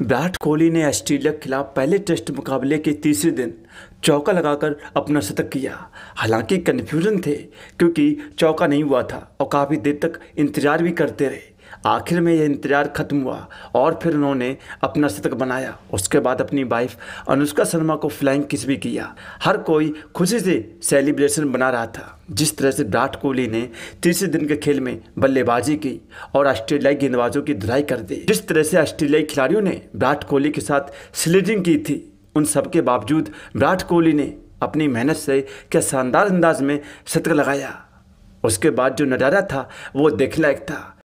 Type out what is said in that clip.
विराट कोहली ने ऑस्ट्रेलिया के खिलाफ पहले टेस्ट मुकाबले के तीसरे दिन चौका लगाकर अपना शतक किया हालांकि कन्फ्यूजन थे क्योंकि चौका नहीं हुआ था और काफ़ी देर तक इंतजार भी करते रहे आखिर में ये इंतज़ार ख़त्म हुआ और फिर उन्होंने अपना शतक बनाया उसके बाद अपनी वाइफ अनुष्का शर्मा को फ्लाइंग किस भी किया हर कोई खुशी से सेलिब्रेशन बना रहा था जिस तरह से विराट कोहली ने तीसरे दिन के खेल में बल्लेबाजी की और ऑस्ट्रेलियाई गेंदबाजों की धुलाई कर दी जिस तरह से ऑस्ट्रेलियाई खिलाड़ियों ने विराट कोहली के साथ स्लीडिंग की थी उन सब के बावजूद विराट कोहली ने अपनी मेहनत से क्या शानदार अंदाज में शतक लगाया उसके बाद जो नज़ारा था वो देखने लायक था